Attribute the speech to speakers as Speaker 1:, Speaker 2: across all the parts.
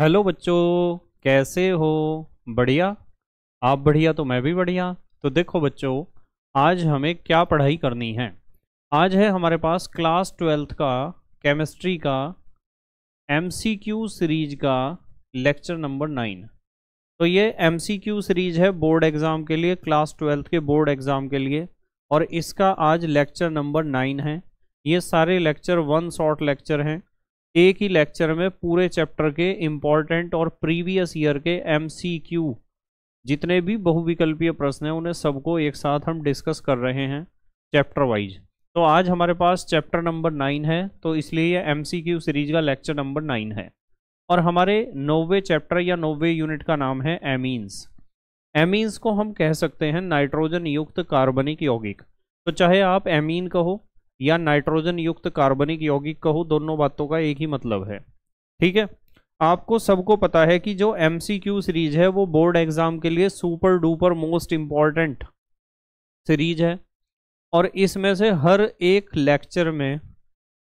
Speaker 1: hello बच्चों कैसे हो बढ़िया आप बढ़िया तो मैं भी बढ़िया तो देखो बच्चों आज हमें क्या पढ़ाई करनी है आज है हमारे पास क्लास ट्वेल्थ का केमिस्ट्री का एमसीक्यू सीरीज का लेक्चर नंबर नाइन तो ये एमसीक्यू सीरीज है बोर्ड एग्ज़ाम के लिए क्लास ट्वेल्थ के बोर्ड एग्ज़ाम के लिए और इसका आज लेक्चर नंबर नाइन है ये सारे लेक्चर वन शॉर्ट लेक्चर हैं एक ही लेक्चर में पूरे चैप्टर के इम्पॉर्टेंट और प्रीवियस ईयर के एम जितने भी बहुविकल्पीय प्रश्न हैं उन्हें सबको एक साथ हम डिस्कस कर रहे हैं चैप्टर वाइज तो आज हमारे पास चैप्टर नंबर नाइन है तो इसलिए यह एम सीरीज का लेक्चर नंबर नाइन है और हमारे नोवे चैप्टर या नोवे यूनिट का नाम है एमीन्स एमीन्स को हम कह सकते हैं नाइट्रोजन युक्त कार्बनिक यौगिक तो चाहे आप एमीन कहो या नाइट्रोजन युक्त कार्बनिक यौगिक कहो दोनों बातों का एक ही मतलब है ठीक है आपको सबको पता है कि जो एम सीरीज है वो बोर्ड एग्जाम के लिए super duper most important series है और इसमें से हर एक लेक्चर में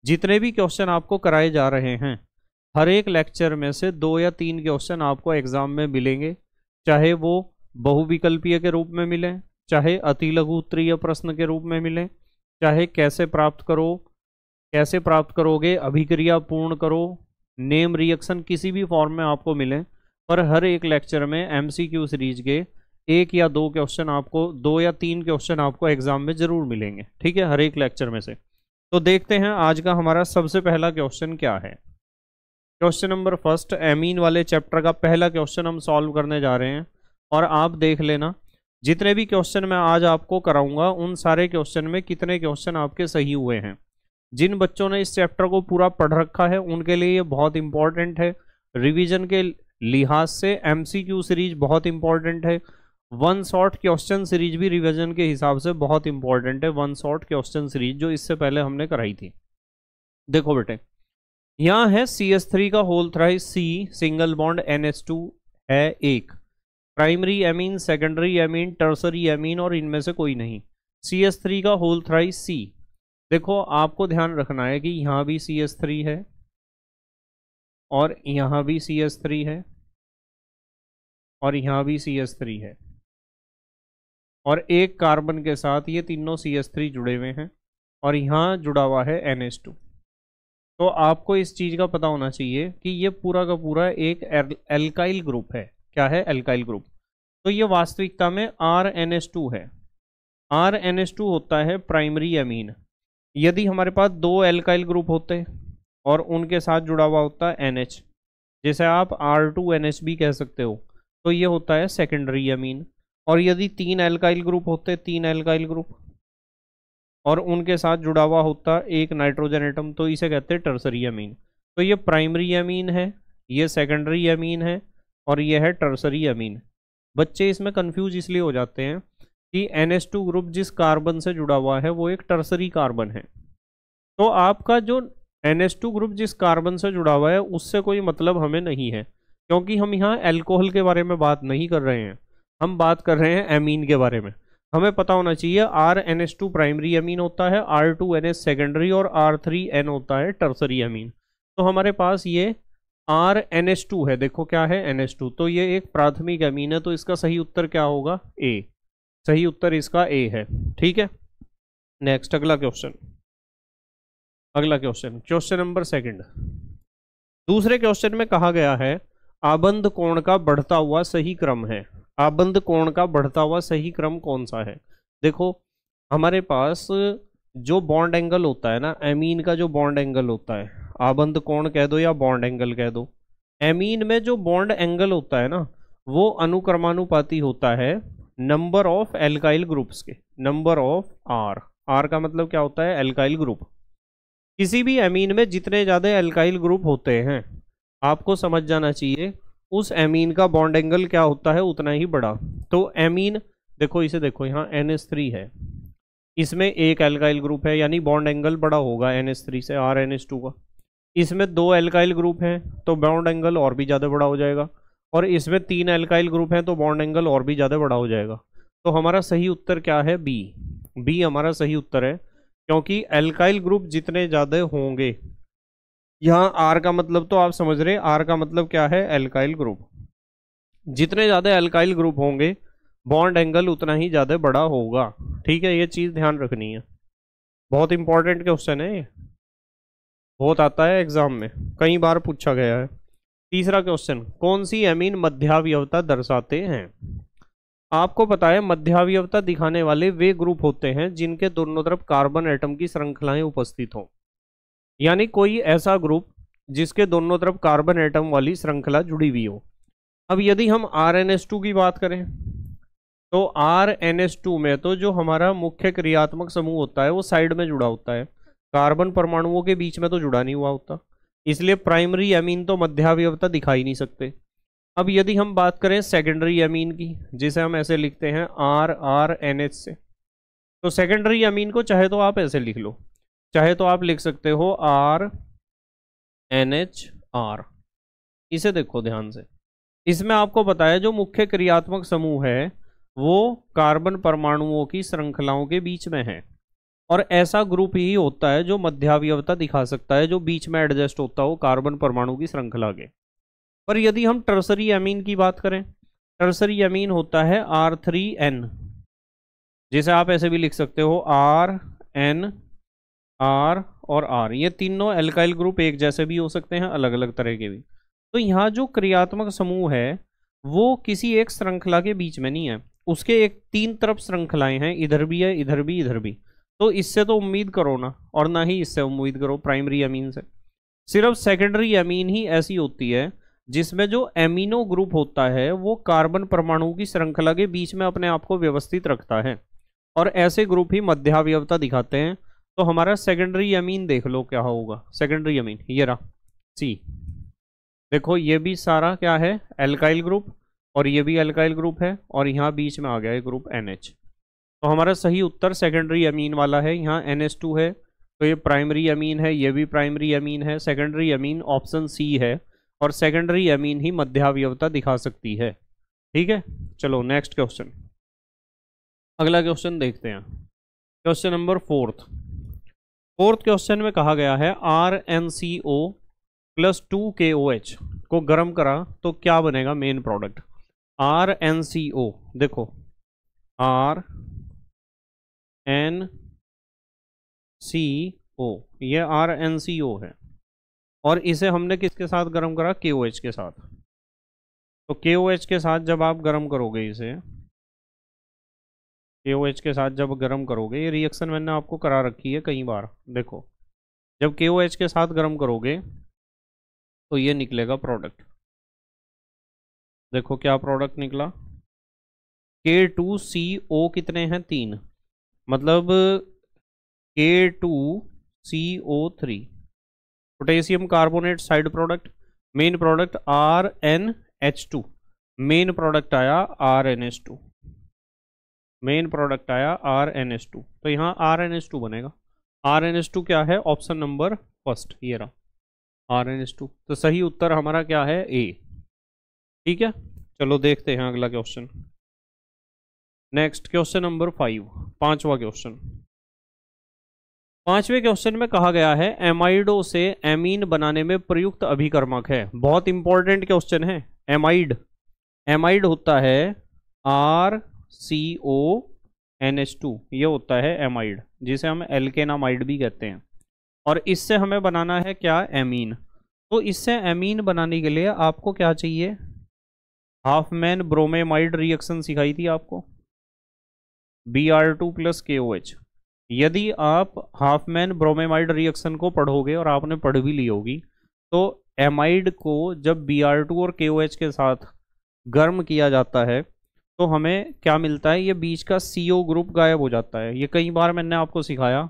Speaker 1: जितने भी क्वेश्चन आपको कराए जा रहे हैं हर एक लेक्चर में से दो या तीन क्वेश्चन आपको एग्जाम में मिलेंगे चाहे वो बहुविकल्पीय के रूप में मिलें चाहे अति लघु उत्तरीय प्रश्न के रूप में मिलें चाहे कैसे प्राप्त करो कैसे प्राप्त करोगे अभिक्रिया पूर्ण करो नेम रिएक्शन किसी भी फॉर्म में आपको मिले पर हर एक लेक्चर में एम सीरीज के एक या दो क्वेश्चन आपको दो या तीन क्वेश्चन आपको एग्जाम में जरूर मिलेंगे ठीक है हर एक लेक्चर में से तो देखते हैं आज का हमारा सबसे पहला क्वेश्चन क्या है क्वेश्चन नंबर फर्स्ट एमीन वाले चैप्टर का पहला क्वेश्चन हम सॉल्व करने जा रहे हैं और आप देख लेना जितने भी क्वेश्चन मैं आज आपको कराऊंगा उन सारे क्वेश्चन में कितने क्वेश्चन आपके सही हुए हैं जिन बच्चों ने इस चैप्टर को पूरा पढ़ रखा है उनके लिए ये बहुत इंपॉर्टेंट है रिवीजन के लिहाज से एमसीक्यू सीरीज बहुत इंपॉर्टेंट है वन शॉर्ट क्वेश्चन सीरीज भी रिविजन के हिसाब से बहुत इंपॉर्टेंट है वन शॉर्ट क्वेश्चन सीरीज जो इससे पहले हमने कराई थी देखो बेटे यहाँ है सी एस थ्री का होल थ्राइस C single bond N S two है एक primary amine secondary amine tertiary amine और इनमें से कोई नहीं सी एस थ्री का होल थ्राई सी देखो आपको ध्यान रखना है कि यहाँ भी सी एस थ्री है और यहाँ भी सी एस थ्री है और यहाँ भी सी एस थ्री है और एक कार्बन के साथ ये तीनों सी एस थ्री जुड़े हुए हैं और यहाँ जुड़ा हुआ है एन एस टू तो आपको इस चीज़ का पता होना चाहिए कि ये पूरा का पूरा एक एल्काइल ग्रुप है क्या है एल्काइल ग्रुप तो ये वास्तविकता में आर एन एस टू है आर एन एस टू होता है प्राइमरी अमीन यदि हमारे पास दो एल्काइल ग्रुप होते और उनके साथ जुड़ा हुआ होता है एन एच जैसे आप आर टू एन एच भी कह सकते हो तो ये होता है सेकेंडरी अमीन और यदि तीन एल्काइल ग्रुप होते तीन एल्काइल ग्रुप और उनके साथ जुड़ा हुआ होता एक नाइट्रोजन एटम तो इसे कहते हैं टर्सरी अमीन तो ये प्राइमरी अमीन है ये सेकेंडरी अमीन है और ये है टर्सरी अमीन बच्चे इसमें कंफ्यूज इसलिए हो जाते हैं कि एन ग्रुप जिस कार्बन से जुड़ा हुआ है वो एक टर्सरी कार्बन है तो आपका जो एन ग्रुप जिस कार्बन से जुड़ा हुआ है उससे कोई मतलब हमें नहीं है क्योंकि हम यहाँ एल्कोहल के बारे में बात नहीं कर रहे हैं हम बात कर रहे हैं एमीन के बारे में हमें पता होना चाहिए R N S two primary amine होता है R two N S secondary और आर थ्री एन होता है टर्सरी अमीन तो हमारे पास ये आर एन एस टू है देखो क्या है एन एस टू तो ये एक प्राथमिक अमीन है तो इसका सही उत्तर क्या होगा ए सही उत्तर इसका ए है ठीक है नेक्स्ट अगला क्वेश्चन अगला क्वेश्चन क्वेश्चन नंबर सेकंड दूसरे क्वेश्चन में कहा गया है आबंध कोण का बढ़ता हुआ सही क्रम है आबंध कोण का बढ़ता हुआ सही क्रम कौन सा है देखो हमारे पास जो बॉन्ड एंगल होता है ना एमीन का जो बॉन्ड एंगल होता है आबंद कोण कह दो या बॉन्ड एंगल कह दो एमीन में जो बॉन्ड एंगल होता है ना वो अनुक्रमानुपाती होता है नंबर ऑफ एल्काइल ग्रुप्स के नंबर ऑफ आर आर का मतलब क्या होता है एल्काइल ग्रुप किसी भी एमीन में जितने ज़्यादा एल्काइल ग्रुप होते हैं आपको समझ जाना चाहिए उस एमीन का बॉन्ड एंगल क्या होता है उतना ही बड़ा तो एमीन देखो इसे देखो यहाँ एन एस थ्री है इसमें एक एल्काइल ग्रुप है यानी बॉन्ड एंगल बड़ा होगा एन एस थ्री से आर एन एस टू का इसमें दो एल्काइल ग्रुप हैं तो बाउंड एंगल और भी ज़्यादा बड़ा हो जाएगा और इसमें तीन एल्काइल ग्रुप हैं तो बॉन्ड एंगल और भी ज़्यादा बड़ा हो जाएगा तो हमारा सही उत्तर क्या है बी बी हमारा सही उत्तर है क्योंकि एल्काइल ग्रुप जितने ज़्यादा होंगे यहाँ आर का मतलब तो आप समझ रहे आर का मतलब क्या है एल्काइल ग्रुप जितने ज़्यादा एल्काइल ग्रुप होंगे बॉन्ड एंगल उतना ही ज़्यादा बड़ा होगा ठीक है ये चीज़ ध्यान रखनी है बहुत इंपॉर्टेंट क्वेश्चन है ये बहुत आता है एग्जाम में कई बार पूछा गया है तीसरा क्वेश्चन कौन सी अमीन मध्यावयवता दर्शाते हैं आपको पता है मध्यावयवता दिखाने वाले वे ग्रुप होते हैं जिनके दोनों तरफ कार्बन एटम की श्रृंखलाएं उपस्थित हों यानी कोई ऐसा ग्रुप जिसके दोनों तरफ कार्बन एटम वाली श्रृंखला जुड़ी हुई हो अब यदि हम आर की बात करें तो आर में तो जो हमारा मुख्य क्रियात्मक समूह होता है वो साइड में जुड़ा होता है कार्बन परमाणुओं के बीच में तो जुड़ा नहीं हुआ होता इसलिए प्राइमरी अमीन तो मध्यावयवता दिखाई नहीं सकते अब यदि हम बात करें सेकेंडरी अमीन की जिसे हम ऐसे लिखते हैं आर आर एन एच से तो सेकेंडरी अमीन को चाहे तो आप ऐसे लिख लो चाहे तो आप लिख सकते हो आर एन एच आर इसे देखो ध्यान से इसमें आपको बताया जो मुख्य क्रियात्मक समूह है वो कार्बन परमाणुओं की श्रृंखलाओं के बीच में है और ऐसा ग्रुप ही होता है जो मध्यावयवता दिखा सकता है जो बीच में एडजस्ट होता हो कार्बन परमाणु की श्रृंखला के पर यदि हम टर्सरी अमीन की बात करें टर्सरी अमीन होता है आर थ्री एन जैसे आप ऐसे भी लिख सकते हो आर एन आर और आर ये तीनों एल्काइल ग्रुप एक जैसे भी हो सकते हैं अलग अलग तरह के भी तो यहाँ जो क्रियात्मक समूह है वो किसी एक श्रृंखला के बीच में नहीं है उसके एक तीन तरफ श्रृंखलाएं हैं इधर भी है इधर भी इधर भी तो इससे तो उम्मीद करो ना और ना ही इससे उम्मीद करो प्राइमरी अमीन से सिर्फ सेकेंडरी अमीन ही ऐसी होती है जिसमें जो एमिनो ग्रुप होता है वो कार्बन परमाणु की श्रृंखला के बीच में अपने आप को व्यवस्थित रखता है और ऐसे ग्रुप ही मध्यावयवता दिखाते हैं तो हमारा सेकेंडरी अमीन देख लो क्या होगा सेकेंडरी अमीन ये रहा सी देखो ये भी सारा क्या है एल्काइल ग्रुप और ये भी एल्काइल ग्रुप है और यहाँ बीच में आ गया है ग्रुप एन एच तो हमारा सही उत्तर सेकेंडरी अमीन वाला है यहाँ एन है तो ये प्राइमरी अमीन है ये भी प्राइमरी अमीन है सेकेंडरी अमीन ऑप्शन सी है और सेकेंडरी अमीन ही मध्यावयवता दिखा सकती है ठीक है चलो नेक्स्ट क्वेश्चन अगला क्वेश्चन देखते हैं question number fourth fourth question में कहा गया है R N C O plus two K O H को गर्म करा तो क्या बनेगा main product R N C O देखो आर एन सी ओ ये आर एन सी ओ है और इसे हमने किसके साथ गर्म करा के ओ एच के साथ तो के ओ एच के साथ जब आप गर्म करोगे इसे के ओ एच के साथ जब गर्म करोगे ये रिएक्शन मैंने आपको करा रखी है कई बार देखो जब के ओ एच के साथ गर्म करोगे तो ये निकलेगा प्रोडक्ट देखो क्या प्रोडक्ट निकला के टू सी ओ कितने हैं तीन मतलब K two C O three potassium carbonate side product main product R N H two main product आया R N H two main product आया आर एन एच टू तो यहाँ आर एन एच टू बनेगा R N H two क्या है option number first ये रहा are N H two तो सही उत्तर हमारा क्या है ए ठीक है चलो देखते हैं अगला question next question number five पांचवा क्वेश्चन पांचवें क्वेश्चन में कहा गया है एमाइडो से एमीन बनाने में प्रयुक्त अभिकर्मक है बहुत इंपॉर्टेंट क्वेश्चन है एमाइड एमाइड होता है R C O N H two ये होता है एमाइड जिसे हम एलकेनामाइड भी कहते हैं और इससे हमें बनाना है क्या एमीन तो इससे एमीन बनाने के लिए आपको क्या चाहिए हाफ मैन ब्रोमेमाइड रिएक्शन सिखाई थी आपको B R two plus K O H यदि आप हाफमैन ब्रोमेमाइड रिएक्शन को पढ़ोगे और आपने पढ़ भी ली होगी तो एमाइड को जब बी आर टू और के ओ एच के साथ गर्म किया जाता है तो हमें क्या मिलता है ये बीच का सी ओ ग्रुप गायब हो जाता है ये कई बार मैंने आपको सिखाया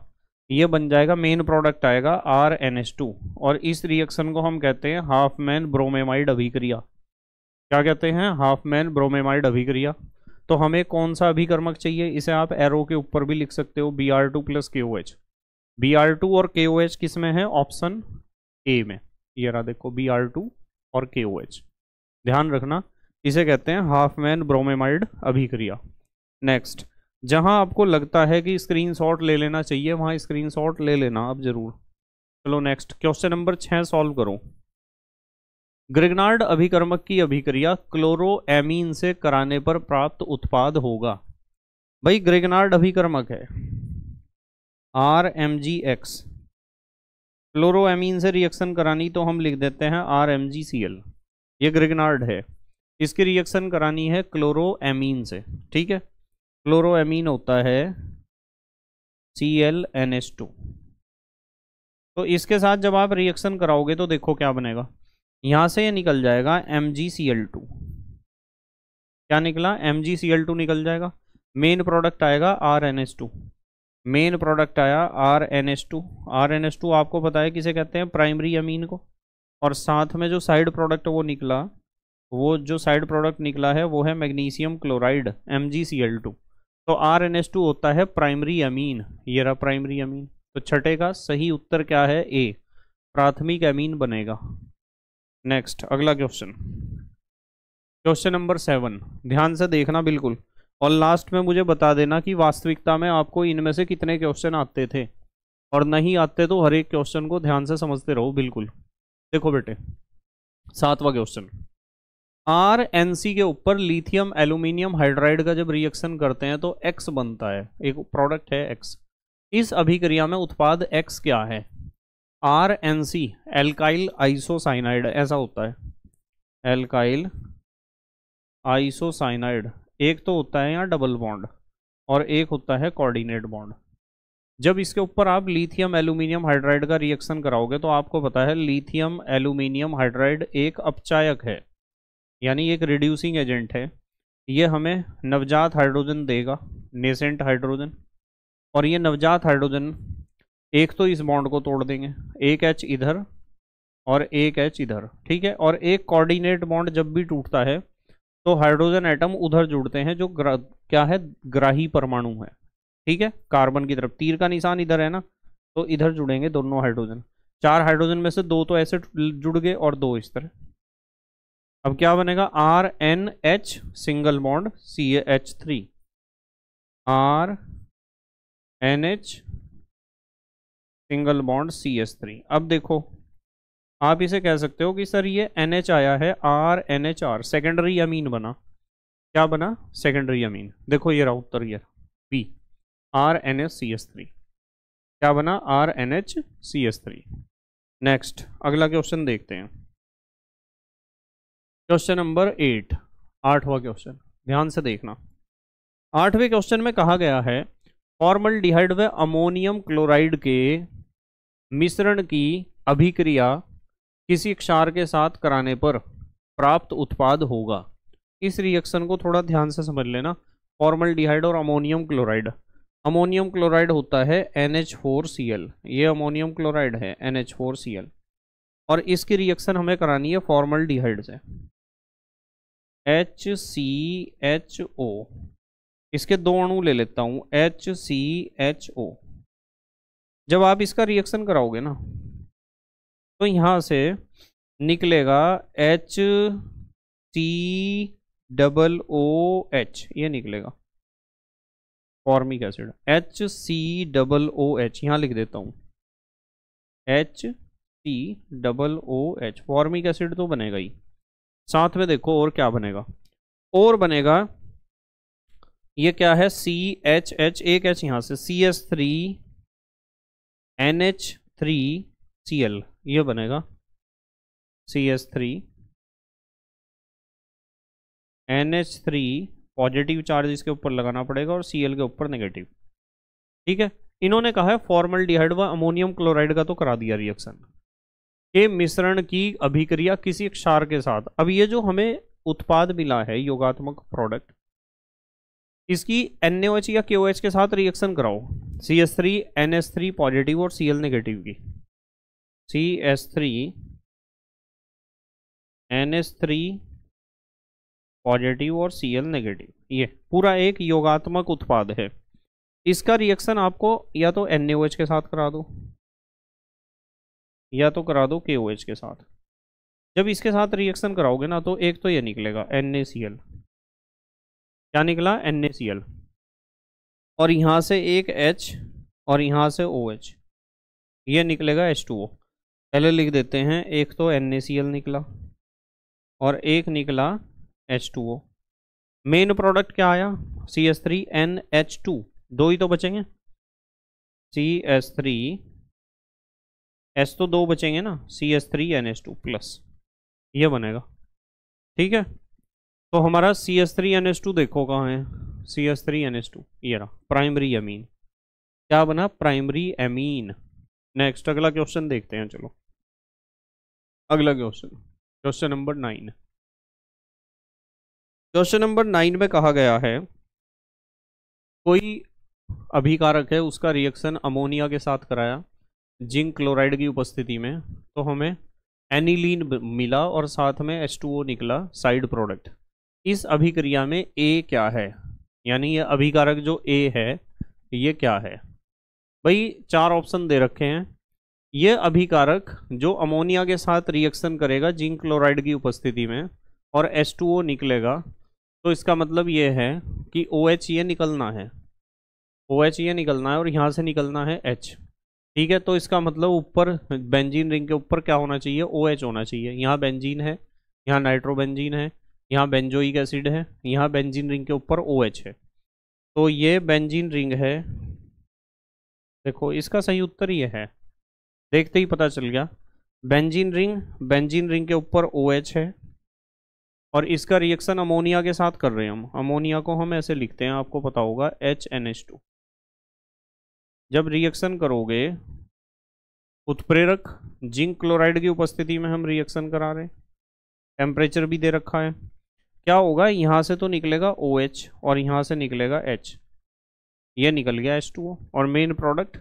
Speaker 1: ये बन जाएगा मेन प्रोडक्ट आएगा आर एन एस टू और इस रिएक्शन को हम कहते हैं हाफ मैन ब्रोमेमाइड अभिक्रिया क्या कहते हैं हाफ मैन ब्रोमेमाइड अभिक्रिया तो हमें कौन सा अभिकर्मक चाहिए इसे आप एरो के ऊपर भी लिख सकते हो B R two plus K O H B R two और के ओ एच किस में है ऑप्शन ए में ये रहा देखो बी आर टू और के ओ एच ध्यान रखना इसे कहते हैं हाफ मैन ब्रोमेमाइड अभिक्रिया नेक्स्ट जहां आपको लगता है कि शॉट ले लेना चाहिए वहां शॉट ले लेना अब जरूर चलो नेक्स्ट क्वेश्चन नंबर छः सॉल्व करो ग्रिगनार्ड अभिकर्मक की अभिक्रिया क्लोरोएमीन से कराने पर प्राप्त उत्पाद होगा भाई ग्रिगनार्ड अभिकर्मक है R M G X chloroamine से रिएक्शन करानी तो हम लिख देते हैं R M G C L ये ग्रिगनार्ड है इसकी रिएक्शन करानी है क्लोरोएमीन से ठीक है क्लोरोएमीन होता है C L N S two तो इसके साथ जब आप रिएक्शन कराओगे तो देखो क्या बनेगा यहाँ से ये निकल जाएगा एम क्या निकला एम निकल जाएगा मेन प्रोडक्ट आएगा R N S two main product आया R N S two R N S two आपको पता है किसे कहते हैं प्राइमरी अमीन को और साथ में जो साइड प्रोडक्ट वो निकला वो जो साइड प्रोडक्ट निकला है वो है मैग्नीशियम क्लोराइड एम टू तो आर एन एस टू होता है प्राइमरी अमीन ये रहा प्राइमरी अमीन तो छठे का सही उत्तर क्या है ए प्राथमिक अमीन बनेगा नेक्स्ट अगला क्वेश्चन क्वेश्चन नंबर सेवन ध्यान से देखना बिल्कुल और लास्ट में मुझे बता देना कि वास्तविकता में आपको इनमें से कितने क्वेश्चन आते थे और नहीं आते तो हर एक क्वेश्चन को ध्यान से समझते रहो बिल्कुल देखो बेटे सातवां क्वेश्चन आर एन सी के ऊपर लिथियम एल्यूमिनियम हाइड्राइड का जब रिएक्शन करते हैं तो एक्स बनता है एक प्रोडक्ट है एक्स इस अभिक्रिया में उत्पाद एक्स क्या है R N C alkyl isocyanide ऐसा होता है एल्काइल आइसोसाइनाइड एक तो होता है यहाँ डबल बॉन्ड और एक होता है कोऑर्डिनेट बॉन्ड जब इसके ऊपर आप लिथियम एल्यूमिनियम हाइड्राइड का रिएक्शन कराओगे तो आपको पता है लिथियम एल्यूमिनियम हाइड्राइड एक अपचायक है यानी एक रिड्यूसिंग एजेंट है ये हमें नवजात हाइड्रोजन देगा नेसेंट हाइड्रोजन और ये नवजात हाइड्रोजन एक तो इस बॉन्ड को तोड़ देंगे एक एच इधर और एक एच इधर ठीक है और एक कोऑर्डिनेट बॉन्ड जब भी टूटता है तो हाइड्रोजन एटम उधर जुड़ते हैं जो क्या है ग्राही परमाणु है ठीक है कार्बन की तरफ तीर का निशान इधर है ना तो इधर जुड़ेंगे दोनों हाइड्रोजन चार हाइड्रोजन में से दो तो ऐसे जुड़ गए और दो इस तरह अब क्या बनेगा R N H single bond C H three R N H single bond C S three अब देखो आप इसे कह सकते हो कि सर ये एन एच आया है R N H R secondary amine बना क्या बना सेकेंडरी अमीन देखो ये रहा उत्तर ये B R N H C S three क्या बना R N H C S three next अगला क्वेश्चन देखते हैं क्वेश्चन नंबर एट आठवां क्वेश्चन ध्यान से देखना आठवें क्वेश्चन में कहा गया है फॉर्मल डिहाइड व अमोनियम क्लोराइड के मिश्रण की अभिक्रिया किसी क्षार के साथ कराने पर प्राप्त उत्पाद होगा इस रिएक्शन को थोड़ा ध्यान से समझ लेना फॉर्मल डिहाइड और अमोनियम क्लोराइड अमोनियम क्लोराइड होता है NH4Cl ये अमोनियम क्लोराइड है NH4Cl और इसकी रिएक्शन हमें करानी है फॉर्मल डिहाइड से एच सी एच ओ इसके दो अणु ले लेता हूँ एच सी एच ओ जब आप इसका रिएक्शन कराओगे ना तो यहाँ से निकलेगा H C double O H ये निकलेगा formic acid H C double O H यहाँ लिख देता हूँ H C double O H formic acid तो बनेगा ही साथ में देखो और क्या बनेगा और बनेगा ये क्या है सी एच एच एक एच यहाँ से C S three N H three C L ये बनेगा C S three N H three positive charge इसके ऊपर लगाना पड़ेगा और सी एल के ऊपर नेगेटिव ठीक है इन्होंने कहा है फॉर्मल डिहाइड व अमोनियम क्लोराइड का तो करा दिया रिएक्शन ये मिश्रण की अभिक्रिया किसी क्षार के साथ अब ये जो हमें उत्पाद मिला है योगात्मक प्रोडक्ट इसकी एन या के के साथ रिएक्शन कराओ C S three N S three positive और सी एल नेगेटिव की C S three N S three positive और सी एल नेगेटिव ये पूरा एक योगात्मक उत्पाद है इसका रिएक्शन आपको या तो एन एच के साथ करा दो या तो करा दो के ओ एच के साथ जब इसके साथ रिएक्शन कराओगे ना तो एक तो ये निकलेगा एन ए सी एल क्या निकला एन ए सी एल और यहाँ से एक एच और यहाँ से ओ OH ये निकलेगा एच टू ओ पहले लिख देते हैं एक तो एन निकला और एक निकला H two O main product क्या आया C S three N H two दो ही तो बचेंगे सी एस थ्री एस तो दो बचेंगे ना C S three N H two plus ये बनेगा ठीक है तो हमारा C S three N S two देखो कहाँ है C S three N S two ये रहा प्राइमरी एमीन क्या बना प्राइमरी एमीन नेक्स्ट अगला क्वेश्चन देखते हैं चलो अगला question question number nine question number nine में कहा गया है कोई अभिकारक है उसका रिएक्शन अमोनिया के साथ कराया जिंक क्लोराइड की उपस्थिति में तो हमें एनिलीन मिला और साथ में H2O निकला साइड प्रोडक्ट इस अभिक्रिया में ए क्या है यानी ये अभिकारक जो ए है ये क्या है भाई चार ऑप्शन दे रखे हैं ये अभिकारक जो अमोनिया के साथ रिएक्शन करेगा जिंक क्लोराइड की उपस्थिति में और H2O निकलेगा तो इसका मतलब ये है कि ओ OH ये निकलना है ओ OH ये निकलना है और यहाँ से निकलना है H ठीक है तो इसका मतलब ऊपर बेंजीन रिंग के ऊपर क्या होना चाहिए ओ OH होना चाहिए यहाँ बेंजीन है यहाँ नाइट्रोबेंजीन है यहाँ बेंजोइक एसिड है यहाँ बेंजीन रिंग के ऊपर ओ OH है तो ये बेंजीन रिंग है देखो इसका सही उत्तर ये है देखते ही पता चल गया बेंजीन रिंग बेंजीन रिंग के ऊपर ओ OH है और इसका रिएक्शन अमोनिया के साथ कर रहे हैं हम अमोनिया को हम ऐसे लिखते हैं आपको पता होगा एच एन एच टू जब रिएक्शन करोगे उत्प्रेरक जिंक क्लोराइड की उपस्थिति में हम रिएक्शन करा रहे हैं टेम्परेचर भी दे रखा है क्या होगा यहाँ से तो निकलेगा ओ OH और यहाँ से निकलेगा एच ये निकल गया एच टू और मेन प्रोडक्ट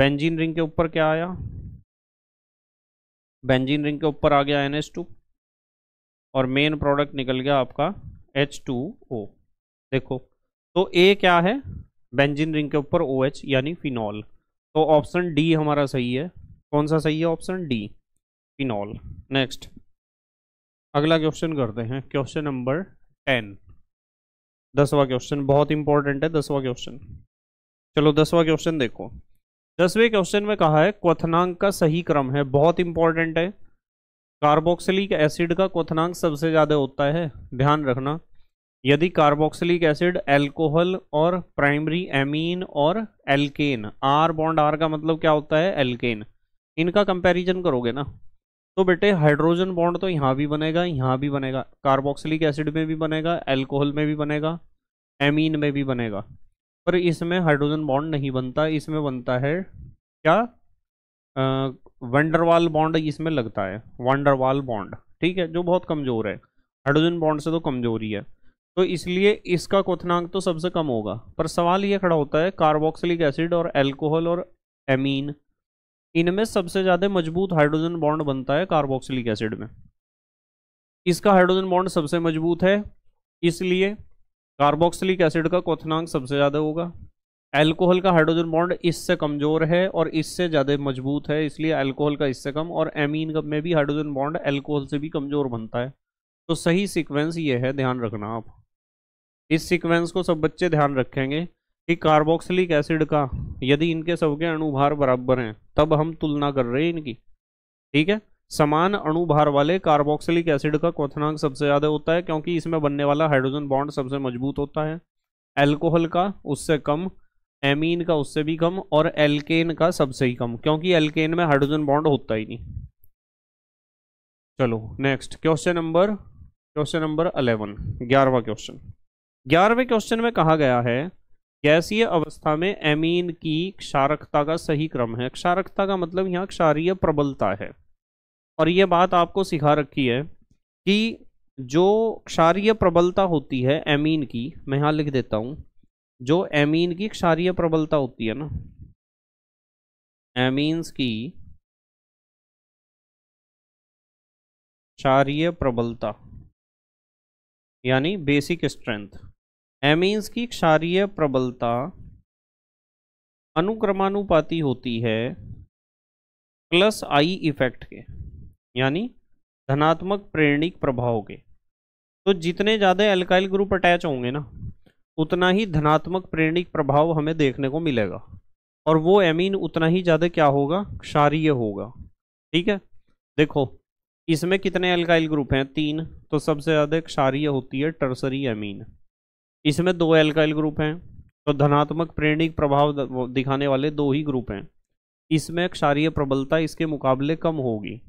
Speaker 1: बेंजीन रिंग के ऊपर क्या आया बेंजीन रिंग के ऊपर आ गया एन एच टू और मेन प्रोडक्ट निकल गया आपका एच टू ओ देखो तो ए क्या है बेंजीन रिंग के ऊपर ओ OH यानी फिनॉल तो ऑप्शन डी हमारा सही है कौन सा सही है ऑप्शन डी फिनॉल नेक्स्ट अगला क्वेश्चन करते हैं क्वेश्चन नंबर टेन दसवा क्वेश्चन बहुत इंपॉर्टेंट है दसवा क्वेश्चन चलो दसवा क्वेश्चन देखो दसवें क्वेश्चन में कहा है क्वथनांक का सही क्रम है बहुत इंपॉर्टेंट है कार्बोक्सिलिक एसिड का क्वथनांक सबसे ज़्यादा होता है ध्यान रखना यदि कार्बोक्सिलिक एसिड एल्कोहल और प्राइमरी एमीन और एल्केन आर बॉन्ड आर का मतलब क्या होता है एल्केन इनका कंपेरिजन करोगे ना तो बेटे हाइड्रोजन बॉन्ड तो यहाँ भी बनेगा यहाँ भी बनेगा कार्बोक्सिलिक एसिड में भी बनेगा एल्कोहल में भी बनेगा एमीन में भी बनेगा पर इसमें हाइड्रोजन बॉन्ड नहीं बनता इसमें बनता है क्या वंडरवाल बॉन्ड इसमें लगता है वंडरवाल बॉन्ड ठीक है जो बहुत कमज़ोर है हाइड्रोजन बॉन्ड से तो कमज़ोरी है तो इसलिए इसका क्वथनांक तो सबसे कम होगा पर सवाल ये खड़ा होता है कार्बोक्सिलिक एसिड और एल्कोहल और एमीन इनमें सबसे ज़्यादा मजबूत हाइड्रोजन बॉन्ड बनता है कार्बोक्सिलिक एसिड में इसका हाइड्रोजन बॉन्ड सबसे मजबूत है इसलिए कार्बोक्सिलिक एसिड का क्वथनांक सबसे ज़्यादा होगा एल्कोहल का हाइड्रोजन बॉन्ड इससे कमज़ोर है और इससे ज़्यादा मजबूत है इसलिए एल्कोहल का इससे कम और एमीन में भी हाइड्रोजन बॉन्ड एल्कोहल से भी कमज़ोर बनता है तो सही सीक्वेंस ये है ध्यान रखना आप इस सीक्वेंस को सब बच्चे ध्यान रखेंगे कि कार्बोक्सिलिक एसिड का यदि इनके सबके अणुभार बराबर हैं तब हम तुलना कर रहे हैं इनकी ठीक है समान अणुभार वाले कार्बोक्सिलिक एसिड का क्वथनांक सबसे ज़्यादा होता है क्योंकि इसमें बनने वाला हाइड्रोजन बॉन्ड सबसे मजबूत होता है एल्कोहल का उससे कम एमीन का उससे भी कम और एल्केन का सबसे ही कम क्योंकि एल्केन में हाइड्रोजन बॉन्ड होता ही नहीं चलो next question number question number eleven ग्यारहवा क्वेश्चन ग्यारहवें क्वेश्चन में कहा गया है गैसीय अवस्था में एमीन की क्षारकता का सही क्रम है क्षारकता का मतलब यहाँ क्षारीय प्रबलता है और ये बात आपको सिखा रखी है कि जो क्षारीय प्रबलता होती है एमीन की मैं यहाँ लिख देता हूँ जो एमीन की क्षारीय प्रबलता होती है ना
Speaker 2: एमीन्स की
Speaker 1: क्षारीय प्रबलता यानी बेसिक स्ट्रेंथ एमीन्स की क्षारीय प्रबलता अनुक्रमानुपाती होती है प्लस आई इफेक्ट के यानी धनात्मक प्रेरणिक प्रभाव के तो जितने ज़्यादा एल्काइल ग्रुप अटैच होंगे ना उतना ही धनात्मक प्रेरणिक प्रभाव हमें देखने को मिलेगा और वो एमीन उतना ही ज़्यादा क्या होगा क्षारीय होगा ठीक है देखो इसमें कितने एल्काइल ग्रुप हैं तीन तो सबसे ज़्यादा क्षारीय होती है टर्सरी एमीन इसमें दो एल्काइल ग्रुप हैं तो धनात्मक प्रेरणिक प्रभाव दिखाने वाले दो ही ग्रुप हैं इसमें क्षारीय प्रबलता इसके मुकाबले कम होगी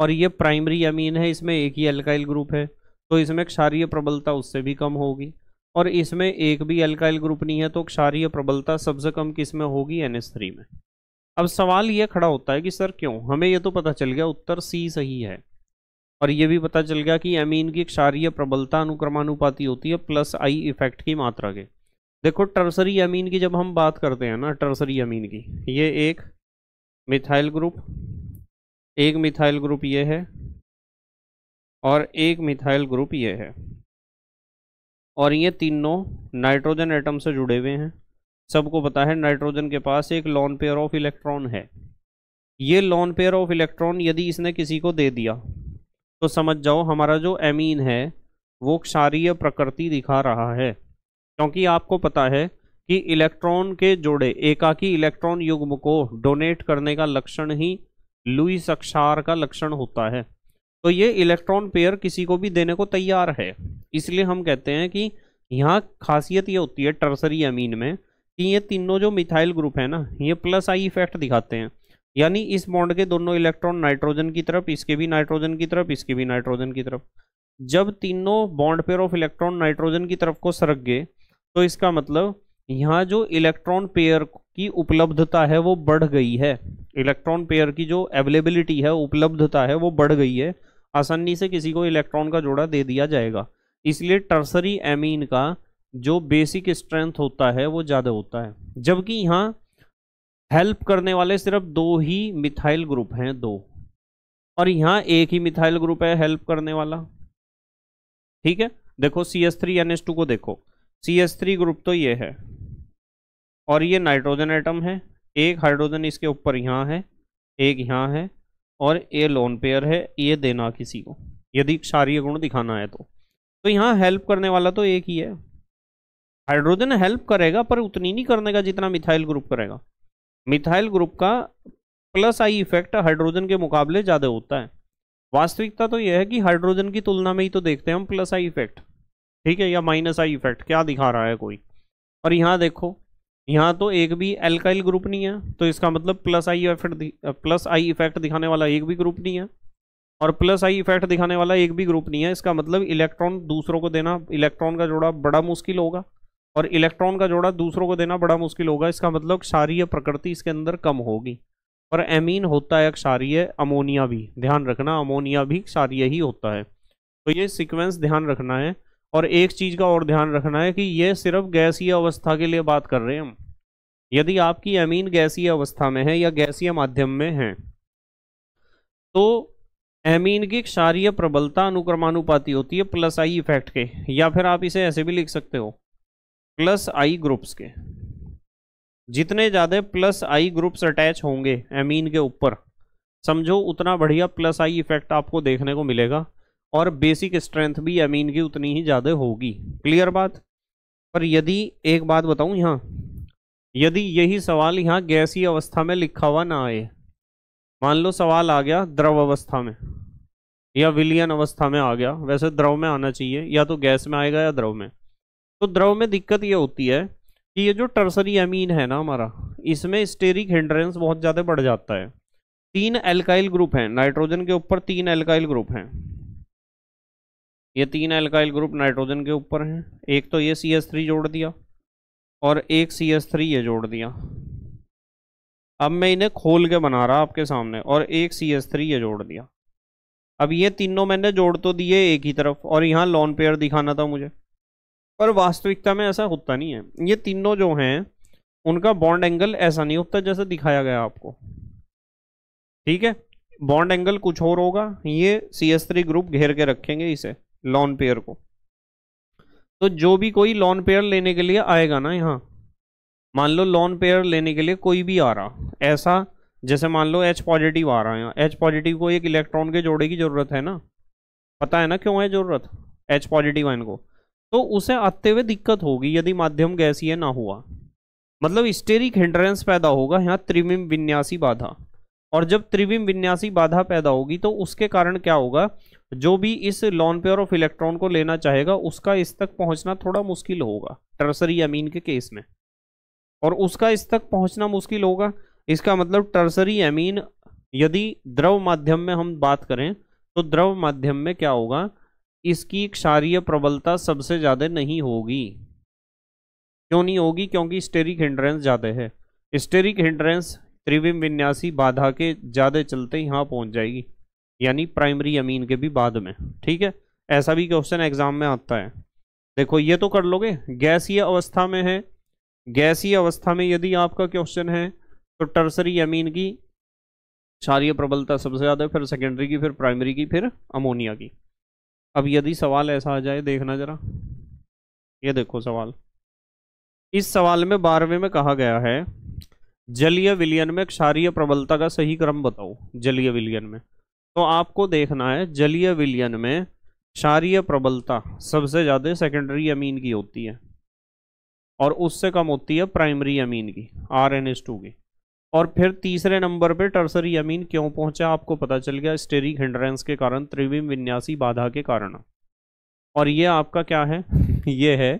Speaker 1: और ये प्राइमरी अमीन है इसमें एक ही एल्काइल ग्रुप है तो इसमें क्षारीय प्रबलता उससे भी कम होगी और इसमें एक भी एल्काइल ग्रुप नहीं है तो क्षारीय प्रबलता सबसे कम किस में होगी एन में अब सवाल ये खड़ा होता है कि सर क्यों हमें ये तो पता चल गया उत्तर सी सही है और ये भी पता चल गया कि एमीन की क्षारीय प्रबलता अनुक्रमानुपाती होती है प्लस आई इफेक्ट की मात्रा के देखो टर्सरी अमीन की जब हम बात करते हैं ना टर्सरी अमीन की ये एक मिथाइल ग्रुप एक मिथाइल ग्रुप ये है और एक मिथाइल ग्रुप ये है और ये तीनों नाइट्रोजन एटम से जुड़े हुए हैं सबको पता है नाइट्रोजन के पास एक लॉन पेयर ऑफ इलेक्ट्रॉन है ये लॉन पेयर ऑफ इलेक्ट्रॉन यदि इसने किसी को दे दिया तो समझ जाओ हमारा जो एमीन है वो क्षारीय प्रकृति दिखा रहा है क्योंकि आपको पता है कि इलेक्ट्रॉन के जोड़े एकाकी इलेक्ट्रॉन युग्म को डोनेट करने का लक्षण ही लुईस अक्षार का लक्षण होता है तो ये इलेक्ट्रॉन पेयर किसी को भी देने को तैयार है इसलिए हम कहते हैं कि यहाँ खासियत ये होती है टर्सरी अमीन में कि ये तीनों जो मिथाइल ग्रुप है ना ये प्लस आई इफेक्ट दिखाते हैं यानी इस बॉन्ड के दोनों इलेक्ट्रॉन नाइट्रोजन की तरफ इसके भी नाइट्रोजन की तरफ इसके भी नाइट्रोजन की तरफ जब तीनों bond pair of electron nitrogen की तरफ को सरक गए तो इसका मतलब यहाँ जो इलेक्ट्रॉन पेयर की उपलब्धता है वो बढ़ गई है इलेक्ट्रॉन पेयर की जो अवेलेबिलिटी है उपलब्धता है वो बढ़ गई है आसानी से किसी को इलेक्ट्रॉन का जोड़ा दे दिया जाएगा इसलिए टर्सरी एमीन का जो बेसिक स्ट्रेंथ होता है वो ज़्यादा होता है जबकि यहाँ हेल्प करने वाले सिर्फ दो ही मिथाइल ग्रुप हैं दो और यहाँ एक ही मिथाइल ग्रुप है हेल्प करने वाला ठीक है देखो C S three N S two को देखो सी एस थ्री ग्रुप तो ये है और ये नाइट्रोजन एटम है एक हाइड्रोजन इसके ऊपर यहाँ है एक यहाँ है और ये लोन पेयर है ये देना किसी को यदि क्षारीय गुण दिखाना है तो तो यहाँ हेल्प करने वाला तो एक ही है हाइड्रोजन हेल्प करेगा पर उतनी नहीं करने का जितना मिथाइल ग्रुप करेगा मिथाइल ग्रुप का प्लस आई इफेक्ट हाइड्रोजन के मुकाबले ज़्यादा होता है वास्तविकता तो यह है कि हाइड्रोजन की तुलना में ही तो देखते हैं हम प्लस आई इफेक्ट ठीक है या माइनस आई इफेक्ट क्या दिखा रहा है कोई और यहाँ देखो यहाँ तो एक भी एल्काइल ग्रुप नहीं है तो इसका मतलब plus I effect plus I effect दिखाने वाला एक भी ग्रुप नहीं है और प्लस आई इफेक्ट दिखाने वाला एक भी ग्रुप नहीं है इसका मतलब इलेक्ट्रॉन दूसरों को देना इलेक्ट्रॉन का जोड़ा बड़ा मुश्किल होगा और इलेक्ट्रॉन का जोड़ा दूसरों को देना बड़ा मुश्किल होगा इसका मतलब क्षारीय प्रकृति इसके अंदर कम होगी और एमीन होता है क्षारीय अमोनिया भी ध्यान रखना अमोनिया भी क्षारीय ही होता है तो ये सिक्वेंस ध्यान रखना है और एक चीज़ का और ध्यान रखना है कि ये सिर्फ गैसीय अवस्था के लिए बात कर रहे हैं हम यदि आपकी एमीन गैसीय अवस्था में है या गैसीय माध्यम में है तो एमीन की क्षारीय प्रबलता अनुक्रमानुपाती होती है प्लस आई इफेक्ट के या फिर आप इसे ऐसे भी लिख सकते हो प्लस आई ग्रुप्स के जितने ज़्यादा प्लस आई ग्रुप्स अटैच होंगे एमीन के ऊपर समझो उतना बढ़िया प्लस आई इफेक्ट आपको देखने को मिलेगा और बेसिक स्ट्रेंथ भी एमीन की उतनी ही ज़्यादा होगी क्लियर बात पर यदि एक बात बताऊं यहाँ यदि यही सवाल यहाँ गैसी अवस्था में लिखा हुआ ना आए मान लो सवाल आ गया द्रव अवस्था में या विलियन अवस्था में आ गया वैसे द्रव में आना चाहिए या तो गैस में आएगा या द्रव में तो द्रव में दिक्कत ये होती है कि ये जो टर्सरी अमीन है ना हमारा इसमें स्टेरिक हिंड्रेंस बहुत ज़्यादा बढ़ जाता है तीन एल्काइल ग्रुप हैं नाइट्रोजन के ऊपर तीन एल्काइल ग्रुप हैं ये तीन एल्काइल ग्रुप नाइट्रोजन के ऊपर हैं एक तो ये सी एस थ्री जोड़ दिया और एक सी एस थ्री ये जोड़ दिया अब मैं इन्हें खोल के बना रहा आपके सामने और एक सी एस थ्री ये जोड़ दिया अब ये तीनों मैंने जोड़ तो दिए एक ही तरफ और यहाँ लॉन पेयर दिखाना था मुझे पर वास्तविकता में ऐसा होता नहीं है ये तीनों जो हैं उनका बॉन्ड एंगल ऐसा नहीं होता जैसा दिखाया गया आपको ठीक है बॉन्ड एंगल कुछ और होगा ये सी एस थ्री ग्रुप घेर के रखेंगे इसे लॉन पेयर को तो जो भी कोई लॉन पेयर लेने के लिए आएगा ना यहाँ मान लो लॉन पेयर लेने के लिए कोई भी आ रहा ऐसा जैसे मान लो एच पॉजिटिव आ रहा है एच पॉजिटिव को एक इलेक्ट्रॉन के जोड़े की जरूरत है ना पता है ना क्यों है जरूरत एच पॉजिटिव है को तो उसे आते हुए दिक्कत होगी यदि माध्यम गैसीय ना हुआ मतलब स्टेरिक हिंड्रेंस पैदा होगा यहाँ त्रिविम विन्यासी बाधा और जब त्रिविम विन्यासी बाधा पैदा होगी तो उसके कारण क्या होगा जो भी इस लॉन पेयर ऑफ इलेक्ट्रॉन को लेना चाहेगा उसका इस तक पहुंचना थोड़ा मुश्किल होगा टर्सरी अमीन के केस में और उसका इस तक पहुंचना मुश्किल होगा इसका मतलब टर्सरी अमीन यदि द्रव माध्यम में हम बात करें तो द्रव माध्यम में क्या होगा इसकी क्षारीय प्रबलता सबसे ज़्यादा नहीं होगी क्यों नहीं होगी क्योंकि स्टेरिक हिंड्रेंस ज़्यादा है स्टेरिक हिंड्रेंस त्रिविम विन्यासी बाधा के ज़्यादा चलते यहाँ पहुँच जाएगी यानी प्राइमरी अमीन के भी बाद में ठीक है ऐसा भी क्वेश्चन एग्जाम में आता है देखो ये तो कर लोगे गैसीय अवस्था में है गैसीय अवस्था में यदि आपका क्वेश्चन है तो टर्सरी अमीन की क्षारीय प्रबलता सबसे ज़्यादा फिर सेकेंडरी की फिर प्राइमरी की फिर अमोनिया की अब यदि सवाल ऐसा आ जाए देखना जरा ये देखो सवाल इस सवाल में बारहवें में कहा गया है जलीय विलियन में क्षारीय प्रबलता का सही क्रम बताओ जलीय विलियन में तो आपको देखना है जलीय विलियन में क्षारीय प्रबलता सबसे ज़्यादा सेकेंडरी अमीन की होती है और उससे कम होती है प्राइमरी अमीन की आर एन एस टू की और फिर तीसरे नंबर पे टर्सरी अमीन क्यों पहुंचा आपको पता चल गया स्टेरिक हिंड्रेंस के कारण त्रिविम विन्यासी बाधा के कारण और ये आपका क्या है ये है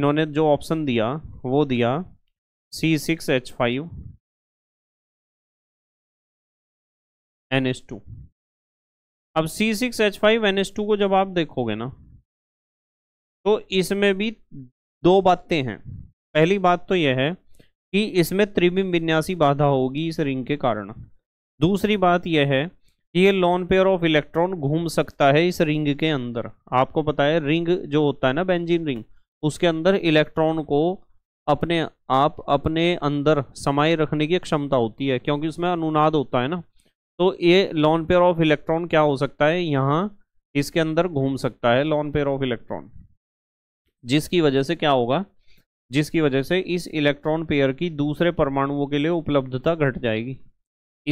Speaker 1: इन्होंने जो ऑप्शन दिया वो दिया C six H five
Speaker 2: N S two अब
Speaker 1: C six H five N S two को जब आप देखोगे ना तो इसमें भी दो बातें हैं पहली बात तो यह है कि इसमें त्रिबिंब विन्यासी बाधा होगी इस रिंग के कारण दूसरी बात यह है कि ये लॉन पेयर ऑफ इलेक्ट्रॉन घूम सकता है इस रिंग के अंदर आपको पता है रिंग जो होता है ना बेंजीन रिंग उसके अंदर इलेक्ट्रॉन को अपने आप अपने अंदर समाये रखने की क्षमता होती है क्योंकि उसमें अनुनाद होता है ना तो ये लॉन पेयर ऑफ इलेक्ट्रॉन क्या हो सकता है यहाँ इसके अंदर घूम सकता है लॉन पेयर ऑफ इलेक्ट्रॉन जिसकी वजह से क्या होगा जिसकी वजह से इस इलेक्ट्रॉन पेयर की दूसरे परमाणुओं के लिए उपलब्धता घट जाएगी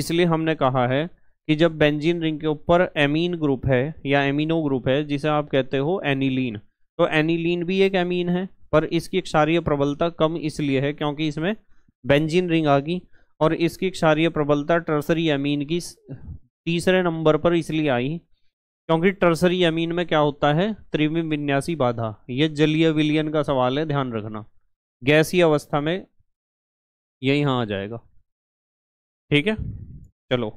Speaker 1: इसलिए हमने कहा है कि जब बेंजीन रिंग के ऊपर एमीन ग्रुप है या एमिनो ग्रुप है जिसे आप कहते हो एनीलिन तो एनिलीन भी एक एमीन है पर इसकी क्षारीय प्रबलता कम इसलिए है क्योंकि इसमें बेंजीन रिंग आ गई और इसकी क्षारीय प्रबलता टर्सरी एमीन की तीसरे नंबर पर इसलिए आई क्योंकि टर्सरी अमीन में क्या होता है त्रिविम विन्यासी बाधा ये जलीय विलियन का सवाल है ध्यान रखना गैसीय अवस्था में ये यहाँ आ जाएगा ठीक है चलो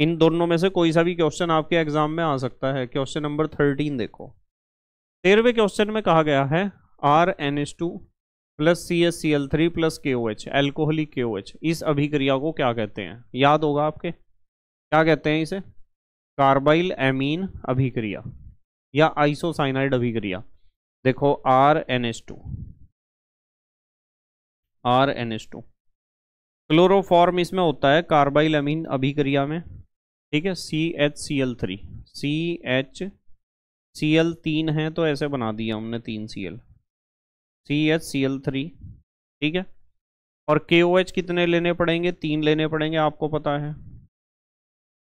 Speaker 1: इन दोनों में से कोई सा भी क्वेश्चन आपके एग्जाम में आ सकता है क्वेश्चन नंबर थर्टीन देखो तेरहवें क्वेश्चन में कहा गया है R N S two plus C S C L three plus K O H alcoholic K O H इस अभिक्रिया को क्या कहते हैं याद होगा आपके क्या कहते हैं इसे कार्बाइल एमीन अभिक्रिया या आइसोसाइनाइड अभिक्रिया देखो R N S two R N S two chloroform इसमें होता है कार्बाइल अमीन अभिक्रिया में ठीक है C H C L three C H C L तीन है तो ऐसे बना दिया हमने तीन C L C H C L three ठीक है और के ओ एच कितने लेने पड़ेंगे तीन लेने पड़ेंगे आपको पता है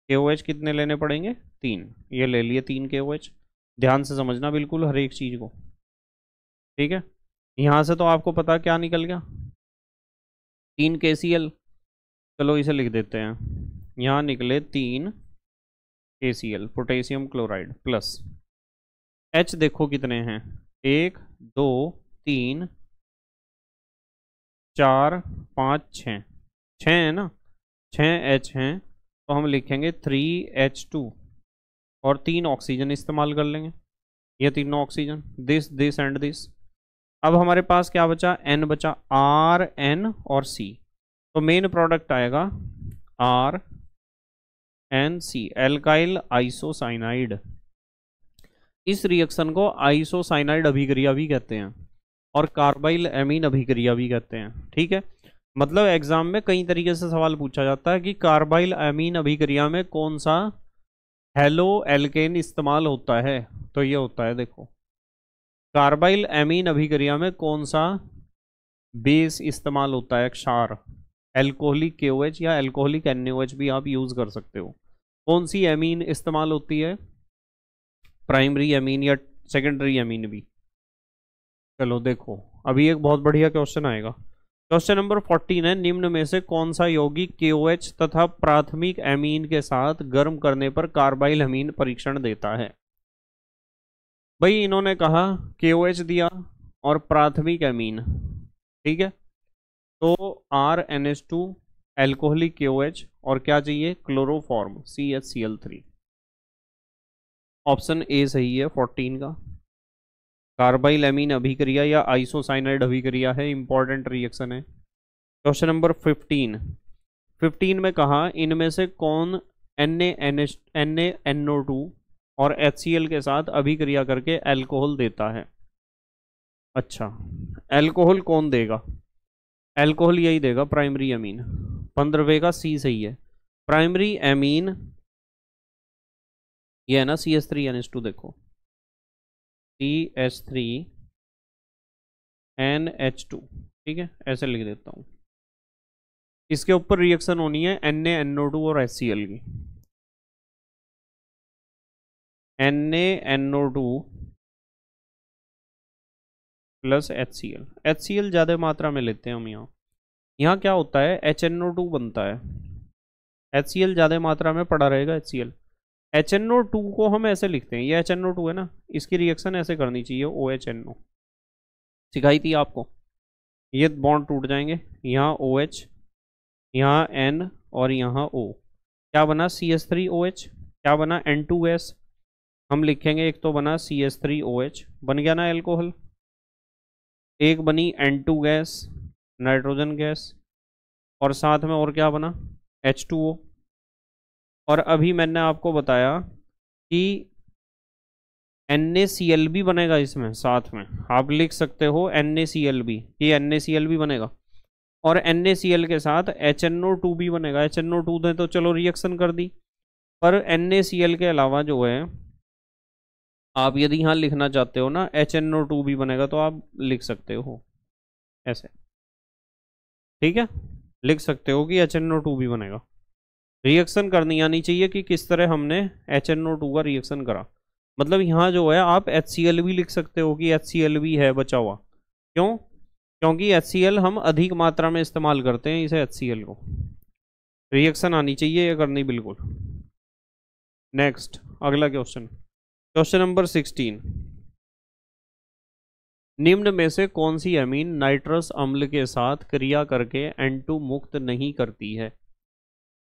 Speaker 1: के ओ एच कितने लेने पड़ेंगे तीन ये ले लिए तीन के ओ एच ध्यान से समझना बिल्कुल हर एक चीज़ को ठीक है यहाँ से तो आपको पता क्या निकल गया तीन के सी एल चलो इसे लिख देते हैं यहाँ निकले तीन K C L potassium chloride plus H देखो कितने हैं एक दो तीन चार पाँच छ छ है ना छ एच हैं तो हम लिखेंगे थ्री एच टू और तीन ऑक्सीजन इस्तेमाल कर लेंगे ये तीनों oxygen this this and this अब हमारे पास क्या बचा एन बचा आर एन और सी तो मेन प्रोडक्ट आएगा R N C alkyl isocyanide इस रिएक्शन को आइसोसाइनाइड अभिक्रिया भी कहते हैं और कार्बाइल एमीन अभिक्रिया भी कहते हैं ठीक है मतलब एग्जाम में कई तरीके से सवाल पूछा जाता है कि कार्बाइल एमीन अभिक्रिया में कौन सा हेलो एल्केन इस्तेमाल होता है तो ये होता है देखो कार्बाइल एमीन अभिक्रिया में कौन सा बेस इस्तेमाल होता है क्षार एल्कोहलिक के ओ या एल्कोहलिक एन भी आप यूज़ कर सकते हो कौन सी एमीन इस्तेमाल होती है प्राइमरी एमीन या सेकेंडरी एमीन भी चलो देखो अभी एक बहुत बढ़िया क्वेश्चन आएगा क्वेश्चन नंबर फोर्टीन है निम्न में से कौन सा यौगिक के तथा प्राथमिक एमीन के साथ गर्म करने पर कार्बाइल अमीन परीक्षण देता है भाई इन्होंने कहा के ओ एच दिया और प्राथमिक एमीन ठीक है तो R N H two alcoholic K O H और क्या चाहिए chloroform C H C L three option A सही है फोर्टीन का कार्बाइल एमीन अभिक्रिया या आइसोसाइनाइड अभिक्रिया है इंपॉर्टेंट रिएक्शन है क्वेश्चन नंबर फिफ्टीन फिफ्टीन में कहा इनमें से कौन N N H N N O two और एच के साथ अभिक्रिया करके एल्कोहल देता है अच्छा एल्कोहल कौन देगा एल्कोहल यही देगा प्राइमरी अमीन पंद्रहवे का सी सही है प्राइमरी एमीन
Speaker 2: ये है ना C S three N S two देखो C S three N H two ठीक है ऐसे लिख देता हूँ इसके ऊपर रिएक्शन होनी है N A N O two और एस सी एल की
Speaker 1: NaNO2 प्लस HCl HCl ज़्यादा मात्रा में लेते हैं हम यहाँ यहाँ क्या होता है HNO2 बनता है HCl ज़्यादा मात्रा में पड़ा रहेगा HCl HNO2 को हम ऐसे लिखते हैं ये HNO2 है ना इसकी रिएक्शन ऐसे करनी चाहिए OHNO सिखाई थी आपको ये बॉन्ड टूट जाएंगे यहाँ OH यहाँ एन और यहाँ O क्या बना C S three O H क्या बना एन टू एस हम लिखेंगे एक तो बना C S three O H बन गया ना एल्कोहल एक बनी N two gas nitrogen gas और साथ में और क्या बना एच टू ओ और अभी मैंने आपको बताया कि एन ए सी एल भी बनेगा इसमें साथ में आप लिख सकते हो एन ए सी एल बी ये एन ए सी एल भी बनेगा और एन ए सी एल के साथ एच एन ओ टू भी बनेगा एच एन ओ टू ने तो चलो रिएक्शन कर दी पर एन ए सी एल के अलावा जो है आप यदि यहाँ लिखना चाहते हो ना एच एन ओ टू भी बनेगा तो आप लिख सकते हो ऐसे ठीक है लिख सकते हो कि एच एन ओ टू भी बनेगा रिएक्शन करनी आनी चाहिए कि किस तरह हमने एच एन ओ टू का रिएक्शन करा मतलब यहाँ जो है आप एच सी एल भी लिख सकते हो कि एच सी एल भी है बचा हुआ क्यों क्योंकि एच सी एल हम अधिक मात्रा में इस्तेमाल करते हैं इसे एच सी एल को रिएक्शन आनी चाहिए या करनी बिल्कुल नेक्स्ट अगला क्वेश्चन क्वेश्चन नंबर सिक्सटीन निम्न में से कौन सी अमीन नाइट्रस अम्ल के साथ क्रिया करके एन टू मुक्त नहीं करती है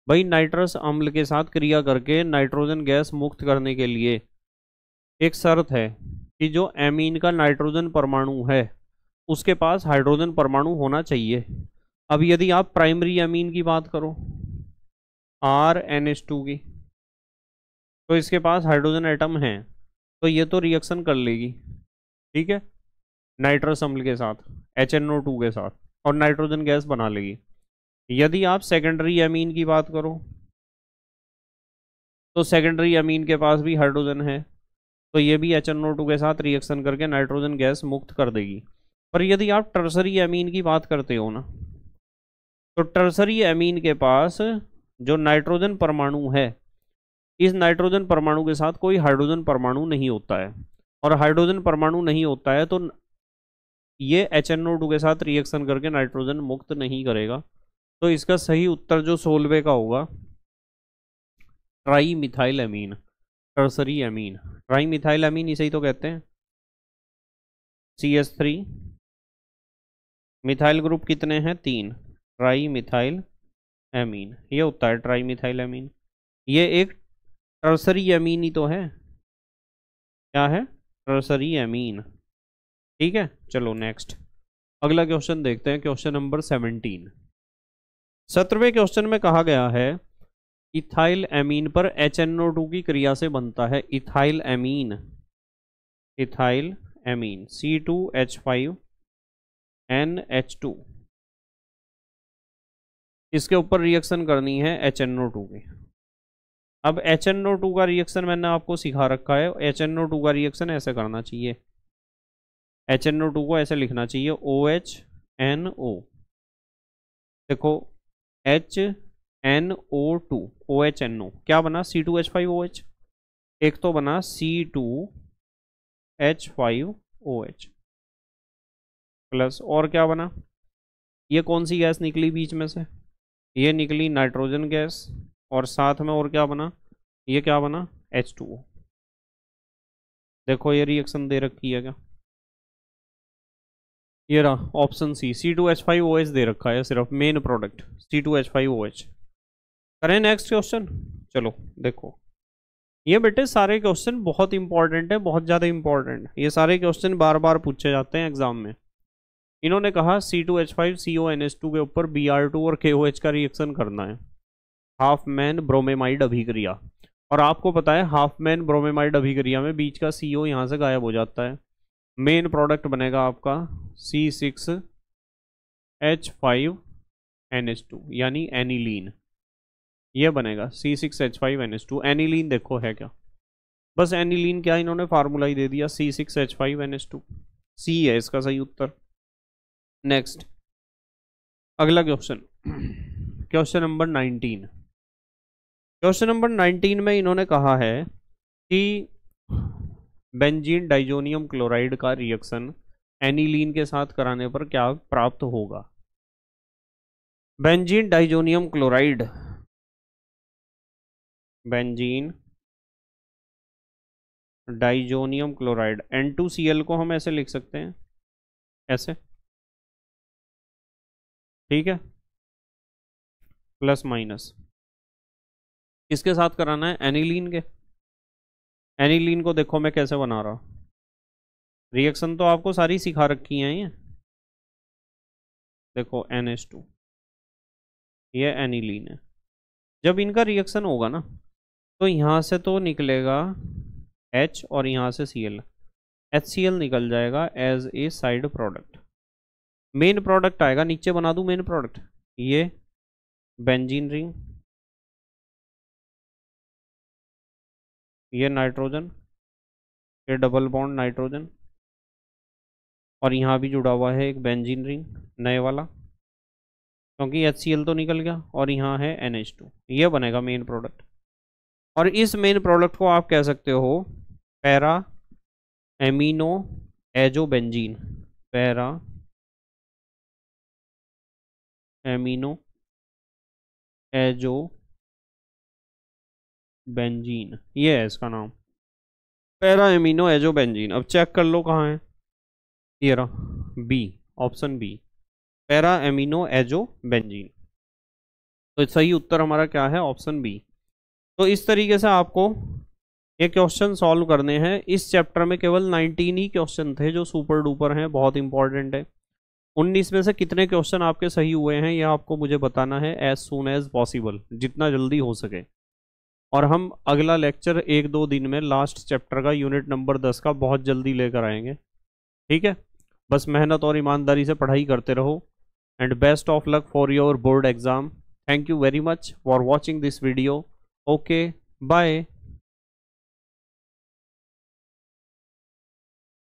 Speaker 1: भाई नाइट्रस अम्ल के साथ क्रिया करके नाइट्रोजन गैस मुक्त करने के लिए एक शर्त है कि जो एमीन का नाइट्रोजन परमाणु है उसके पास हाइड्रोजन परमाणु होना चाहिए अब यदि आप प्राइमरी अमीन की बात करो आर एन एस टू की तो इसके पास हाइड्रोजन एटम हैं तो ये तो रिएक्शन कर लेगी ठीक है नाइट्रस अम्ल के साथ एच एन ओ टू के साथ और नाइट्रोजन गैस बना लेगी यदि आप सेकेंडरी अमीन की बात करो तो सेकेंडरी अमीन के पास भी हाइड्रोजन है तो ये भी एच एन ओ टू के साथ रिएक्शन करके नाइट्रोजन गैस मुक्त कर देगी पर यदि आप टर्सरी अमीन की बात करते हो ना तो टर्सरी अमीन के पास जो नाइट्रोजन परमाणु है इस नाइट्रोजन परमाणु के साथ कोई हाइड्रोजन परमाणु नहीं होता है और हाइड्रोजन परमाणु नहीं होता है तो ये एच के साथ रिएक्शन करके नाइट्रोजन मुक्त नहीं करेगा तो इसका सही उत्तर जो सोलवे का होगा trimethyl amine tertiary amine trimethyl amine इसे ही तो कहते हैं C S three methyl group कितने हैं तीन ट्राई मिथाइल एमीन ये होता है ट्राई मिथाइल एमीन ये एक टर्सरी अमीन ही तो है क्या है टर्सरी अमीन ठीक है चलो नेक्स्ट अगला क्वेश्चन देखते हैं क्वेश्चन नंबर सेवनटीन सत्रहवें क्वेश्चन में कहा गया है इथाइल एमीन पर एच की क्रिया से बनता है ethyl amine ethyl amine C two H five N H two इसके ऊपर रिएक्शन करनी है एच की अब एच एन ओ टू का रिएक्शन मैंने आपको सिखा रखा है एच एन ओ टू का रिएक्शन ऐसे करना चाहिए एच एन ओ टू को ऐसे लिखना चाहिए ओ एच एन ओ देखो H N O two O H N O क्या बना C two H five O H एक तो बना C two H five O H plus और क्या बना ये कौन सी गैस निकली बीच में से ये निकली नाइट्रोजन गैस और साथ में और क्या बना ये क्या बना एच टू ओ देखो ये रिएक्शन दे रखी है क्या ये रहा option C C two H five O H दे रखा है सिर्फ main product C two H five O H करें नेक्स्ट क्वेश्चन चलो देखो ये बेटे सारे क्वेश्चन बहुत इंपॉर्टेंट है बहुत ज़्यादा इंपॉर्टेंट ये सारे क्वेश्चन बार बार पूछे जाते हैं एग्जाम में इन्होंने कहा C two H five C O N H two के ऊपर बी आर टू और के ओ एच का रिएक्शन करना है हाफ मैन ब्रोमेमाइड अभिक्रिया और आपको पता है हाफ मैन ब्रोमेमाइड अभिक्रिया में बीच का सी ओ यहाँ से गायब हो जाता है मेन प्रोडक्ट बनेगा आपका C six H five N H two यानी एनीलीन यह बनेगा C six H five N H two aniline देखो है क्या बस एनीलीन क्या इन्होंने फार्मूला ही दे दिया C six H five N H two C है इसका सही उत्तर नेक्स्ट अगला question question number nineteen question number 19 में इन्होंने कहा है कि बेंजीन डाइजोनियम क्लोराइड का रिएक्शन एनिलीन के साथ कराने पर क्या प्राप्त होगा benzene diazonium
Speaker 2: chloride benzene diazonium chloride N2Cl को हम ऐसे लिख सकते हैं ऐसे ठीक है प्लस
Speaker 1: माइनस किसके साथ कराना है एनिलीन के एनिलीन को देखो मैं कैसे बना रहा हूँ रिएक्शन तो आपको सारी सिखा रखी हैं ये देखो एन एस टू ये एनिलीन है जब इनका रिएक्शन होगा ना तो यहाँ से तो निकलेगा एच और यहाँ से C L H C L निकल जाएगा as a side product main product आएगा नीचे बना दूँ मेन प्रोडक्ट ये बेंजीन
Speaker 2: रिंग ये नाइट्रोजन
Speaker 1: ये डबल बॉन्ड नाइट्रोजन और यहाँ भी जुड़ा हुआ है एक बेंजीन रिंग नए वाला क्योंकि एच तो निकल गया और यहाँ है एन एच ये बनेगा मेन प्रोडक्ट और इस मेन प्रोडक्ट को आप कह सकते हो para amino azo benzene para
Speaker 2: amino azo benzene ये है इसका नाम
Speaker 1: पैरा एमिनो एजो बेंजीन अब चेक कर लो कहाँ है ये रहा B option B para amino azo benzene तो सही उत्तर हमारा क्या है ऑप्शन बी तो इस तरीके से आपको ये क्वेश्चन सॉल्व करने हैं इस चैप्टर में केवल 19 ही क्वेश्चन थे जो सुपर डुपर हैं बहुत इंपॉर्टेंट है 19 में से कितने क्वेश्चन आपके सही हुए हैं यह आपको मुझे बताना है एज सुन एज पॉसिबल जितना जल्दी हो सके और हम अगला लेक्चर एक दो दिन में लास्ट चैप्टर का यूनिट नंबर दस का बहुत जल्दी लेकर आएंगे ठीक है बस मेहनत और ईमानदारी से पढ़ाई करते रहो and best of luck for your board exam thank you very much for watching this video okay bye